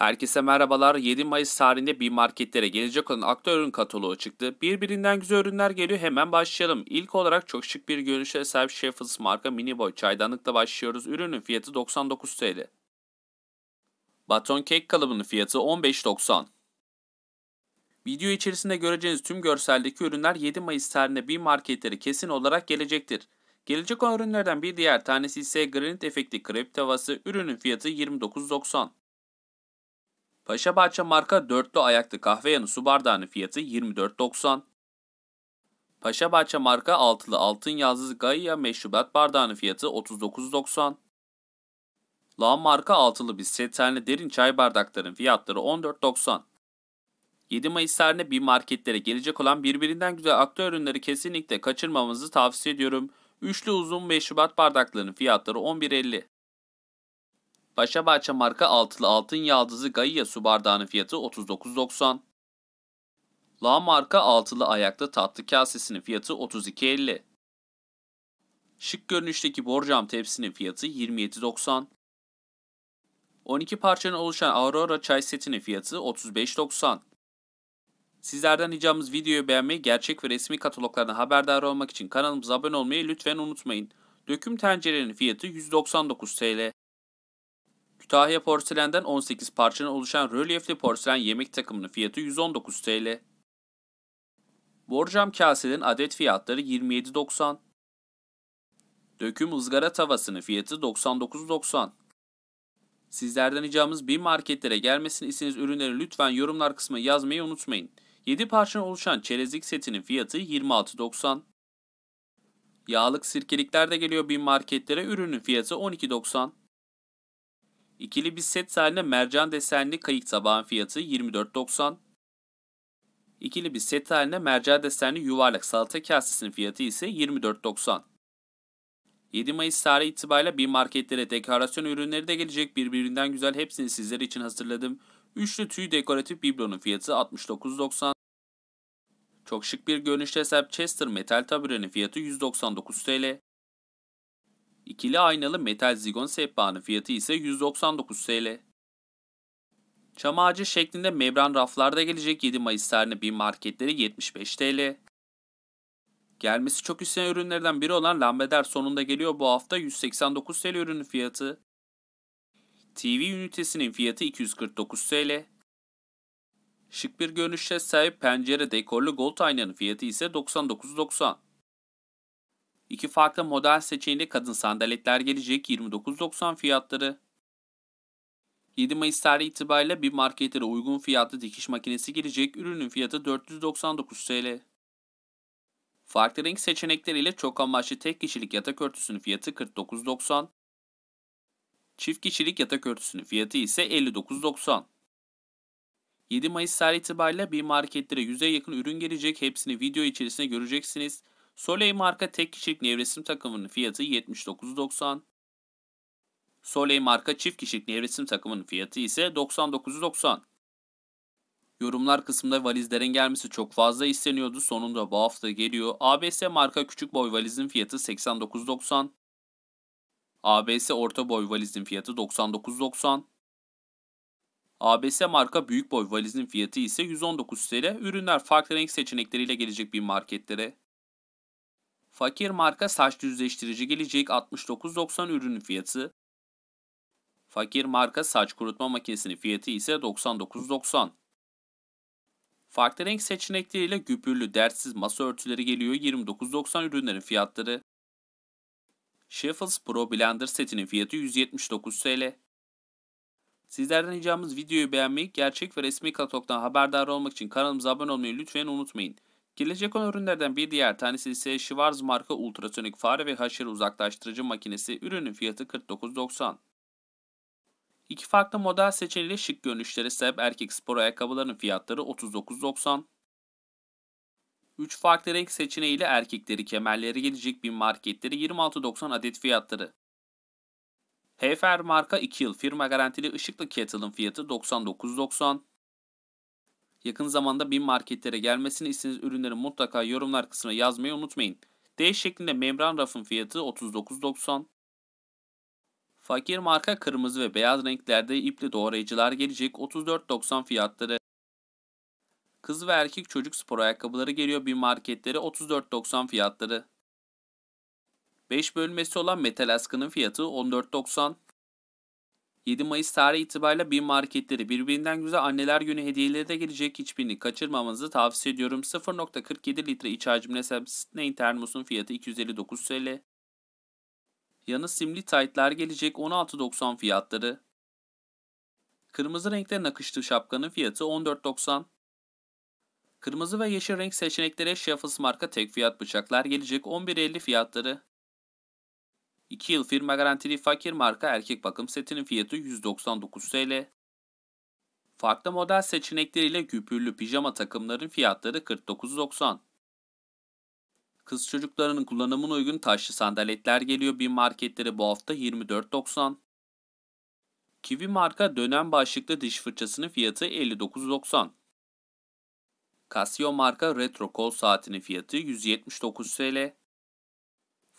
Herkese merhabalar. 7 Mayıs tarihinde bir marketlere gelecek olan aktör ürün kataloğu çıktı. Birbirinden güzel ürünler geliyor. Hemen başlayalım. İlk olarak çok şık bir görünüşe sahip Sheffield's marka mini boy çaydanlıkla başlıyoruz. Ürünün fiyatı 99 TL. Baton kek kalıbının fiyatı 15.90. Video içerisinde göreceğiniz tüm görseldeki ürünler 7 Mayıs tarihinde bir marketlere kesin olarak gelecektir. Gelecek olan ürünlerden bir diğer tanesi ise granit efekti krep tavası. Ürünün fiyatı 29.90. Paşabahçe marka dörtlü ayaklı kahve yanı su bardağının fiyatı 24.90. Paşabahçe marka altılı altın yazlı Gaia meşrubat bardağının fiyatı 39.90. Lan marka altılı bir setsenli derin çay bardakların fiyatları 14.90. 7 Mayıs tarihinde bir marketlere gelecek olan birbirinden güzel akta ürünleri kesinlikle kaçırmamızı tavsiye ediyorum. Üçlü uzun meşrubat bardaklarının fiyatları 11.50. Paşabahçe marka altılı altın yaldızı Gaia su bardağının fiyatı 39.90. La marka altılı ayaklı tatlı kasesinin fiyatı 32.50. Şık görünüşteki borcam tepsinin fiyatı 27.90. 12 parçanın oluşan Aurora çay setinin fiyatı 35.90. Sizlerden ricamız videoyu beğenmeyi, gerçek ve resmi kataloglardan haberdar olmak için kanalımıza abone olmayı lütfen unutmayın. Döküm tencerenin fiyatı 199 TL. Kütahya porselenden 18 parçanın oluşan rölyefli porselen yemek takımının fiyatı 119 TL. Borcam kaselerin adet fiyatları 27.90. Döküm ızgara tavasının fiyatı 99.90. Sizlerden ricamız bir marketlere gelmesini istediğiniz ürünleri lütfen yorumlar kısmına yazmayı unutmayın. 7 parçanın oluşan çerezlik setinin fiyatı 26.90. Yağlık sirkelikler de geliyor bin marketlere ürünün fiyatı 12.90. İkili bir set halinde mercan desenli kayık tabağın fiyatı 24.90. İkili bir set halinde mercan desenli yuvarlak salata kasesinin fiyatı ise 24.90. 7 Mayıs tarihi itibariyle bir marketlere dekorasyon ürünleri de gelecek. Birbirinden güzel hepsini sizler için hazırladım. Üçlü tüy dekoratif biblonun fiyatı 69.90. Çok şık bir görünüşte sahip Chester metal taburenin fiyatı 199 TL. İkili aynalı metal zigon sehpanın fiyatı ise 199 TL. Çam ağacı şeklinde membran raflarda gelecek 7 Mayıs tarihinde bir marketleri 75 TL. Gelmesi çok istenen ürünlerden biri olan Lambeder sonunda geliyor bu hafta 189 TL ürünün fiyatı. TV ünitesinin fiyatı 249 TL. Şık bir görünüşe sahip pencere dekorlu gold aynanın fiyatı ise 99.90. İki farklı model seçeneğiyle kadın sandaletler gelecek 29.90 fiyatları. 7 Mayıs tarihi itibariyle bir marketlere uygun fiyatlı dikiş makinesi gelecek. Ürünün fiyatı 499 TL. Farklı renk seçenekleriyle çok amaçlı tek kişilik yatak örtüsünün fiyatı 49.90. Çift kişilik yatak örtüsünün fiyatı ise 59.90. 7 Mayıs tarihi itibariyle bir marketlere 100'e yakın ürün gelecek. Hepsini video içerisinde göreceksiniz. Soleil marka tek kişilik nevresim takımının fiyatı 79.90. Soleil marka çift kişilik nevresim takımının fiyatı ise 99.90. Yorumlar kısmında valizlerin gelmesi çok fazla isteniyordu. Sonunda bu hafta geliyor. ABS marka küçük boy valizin fiyatı 89.90. ABS orta boy valizin fiyatı 99.90. ABS marka büyük boy valizin fiyatı ise 119 TL. Ürünler farklı renk seçenekleriyle gelecek bir marketlere. Fakir marka saç düzleştirici gelecek 69.90 ürün fiyatı. Fakir marka saç kurutma makinesinin fiyatı ise 99.90. Farklı renk seçenekleriyle güpürlü dertsiz masa örtüleri geliyor 29.90 ürünlerin fiyatları. Shuffles Pro Blender setinin fiyatı 179 TL. Sizlerden ricamız videoyu beğenmeyi, gerçek ve resmi katalogdan haberdar olmak için kanalımıza abone olmayı lütfen unutmayın. Gelecek olan ürünlerden bir diğer tanesi ise Schwarz marka ultrasonik fare ve haşır uzaklaştırıcı makinesi ürünün fiyatı 49.90. İki farklı model seçeneğiyle şık görünüşlere sebep erkek spor ayakkabılarının fiyatları 39.90. 3 farklı renk seçeneğiyle erkekleri kemerleri gelecek bir marketleri 26.90 adet fiyatları. Hefer marka 2 yıl firma garantili ışıklı kettle'ın fiyatı 99.90. Yakın zamanda BİM marketlere gelmesini istediğiniz ürünleri mutlaka yorumlar kısmına yazmayı unutmayın. D şeklinde membran rafın fiyatı 39.90. Fakir marka kırmızı ve beyaz renklerde ipli doğrayıcılar gelecek 34.90 fiyatları. Kız ve erkek çocuk spor ayakkabıları geliyor bir marketlere 34.90 fiyatları. 5 bölmesi olan metal askının fiyatı 14.90. 7 Mayıs tarihi itibariyle BİM marketleri birbirinden güzel anneler günü hediyeleri de gelecek. Hiçbirini kaçırmamanızı tavsiye ediyorum. 0.47 litre iç hacimine sahip Snane termosun fiyatı 259 TL. Yanı simli taytlar gelecek 16.90 fiyatları. Kırmızı renkte nakışlı şapkanın fiyatı 14.90. Kırmızı ve yeşil renk seçeneklere Shuffles marka tek fiyat bıçaklar gelecek 11.50 fiyatları. 2 yıl firma garantili fakir marka erkek bakım setinin fiyatı 199 TL. Farklı model seçenekleriyle güpürlü pijama takımların fiyatları 49.90. Kız çocuklarının kullanımına uygun taşlı sandaletler geliyor. Bin marketlere bu hafta 24.90. Kivi marka dönem başlıklı diş fırçasının fiyatı 59.90. Casio marka retro kol saatinin fiyatı 179 TL.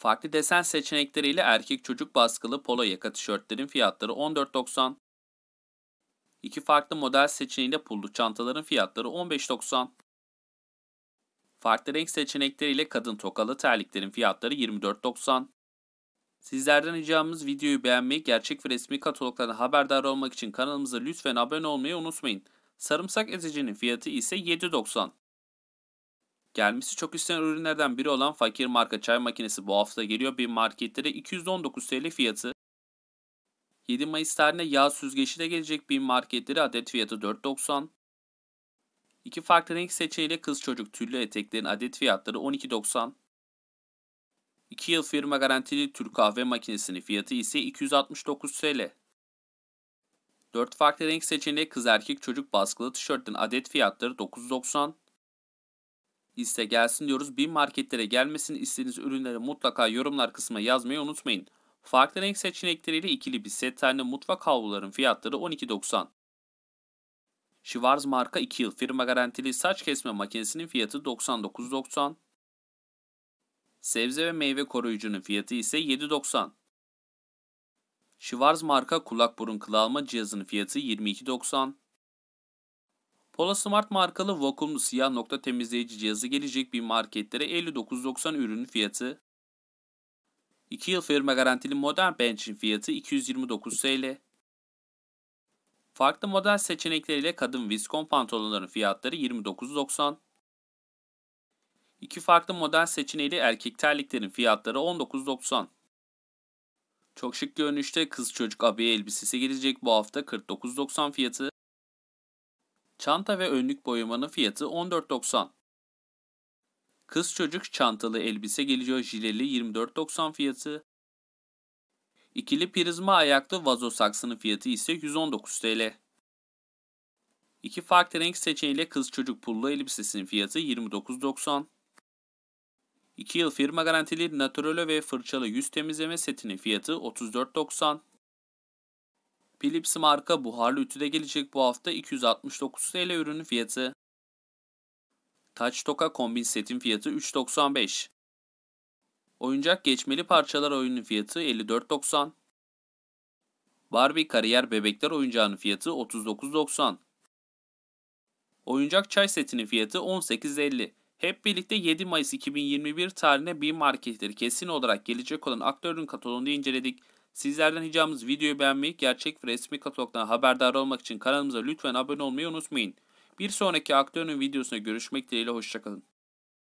Farklı desen seçenekleriyle erkek çocuk baskılı polo yaka tişörtlerin fiyatları 14.90. İki farklı model seçeneğiyle pullu çantaların fiyatları 15.90. Farklı renk seçenekleriyle kadın tokalı terliklerin fiyatları 24.90. Sizlerden ricamız videoyu beğenmeyi, gerçek ve resmi kataloglardan haberdar olmak için kanalımıza lütfen abone olmayı unutmayın. Sarımsak ezicinin fiyatı ise 7.90. Gelmesi çok istenen ürünlerden biri olan fakir marka çay makinesi bu hafta geliyor. Bir marketlere 219 TL fiyatı. 7 Mayıs tarihinde yağ süzgeci de gelecek bir marketlere adet fiyatı 4.90. İki farklı renk seçeğiyle kız çocuk tüllü eteklerin adet fiyatları 12.90. 2 yıl firma garantili Türk kahve makinesinin fiyatı ise 269 TL. 4 farklı renk seçeneği kız erkek çocuk baskılı tişörtün adet fiyatları 9.90 iste gelsin diyoruz. Bin marketlere gelmesin istediğiniz ürünleri mutlaka yorumlar kısmına yazmayı unutmayın. Farklı renk seçenekleriyle ikili bir set tane mutfak havluların fiyatları 12.90. Schwarz marka 2 yıl firma garantili saç kesme makinesinin fiyatı 99.90. Sebze ve meyve koruyucunun fiyatı ise 7.90. Schwarz marka kulak burun kılı alma cihazının fiyatı 22.90. Pola Smart markalı vakumlu siyah nokta temizleyici cihazı gelecek bir marketlere 59.90 ürün fiyatı. 2 yıl firma garantili modern bench'in fiyatı 229 TL. Farklı model seçenekleriyle kadın viskon pantolonların fiyatları 29.90. İki farklı model seçeneğiyle erkek terliklerin fiyatları 19.90. Çok şık görünüşte kız çocuk abiye elbisesi gelecek bu hafta 49.90 fiyatı. Çanta ve önlük boyamanın fiyatı 14.90. Kız çocuk çantalı elbise geliyor jileli 24.90 fiyatı. İkili prizma ayaklı vazo saksının fiyatı ise 119 TL. İki farklı renk seçeneğiyle kız çocuk pullu elbisesinin fiyatı 29.90. 2 yıl firma garantili natürolo ve fırçalı yüz temizleme setinin fiyatı 34.90. Philips marka buharlı ütüde gelecek bu hafta 269 TL ürünün fiyatı. Taç toka kombin setin fiyatı 3.95. Oyuncak geçmeli parçalar oyunun fiyatı 54.90. Barbie kariyer bebekler oyuncağının fiyatı 39.90. Oyuncak çay setinin fiyatı 18.50. Hep birlikte 7 Mayıs 2021 tarihine bir marketleri kesin olarak gelecek olan aktörün kataloğunu inceledik. Sizlerden ricamız videoyu beğenmeyi, gerçek ve resmi katalogdan haberdar olmak için kanalımıza lütfen abone olmayı unutmayın. Bir sonraki aktörün videosuna görüşmek dileğiyle hoşçakalın.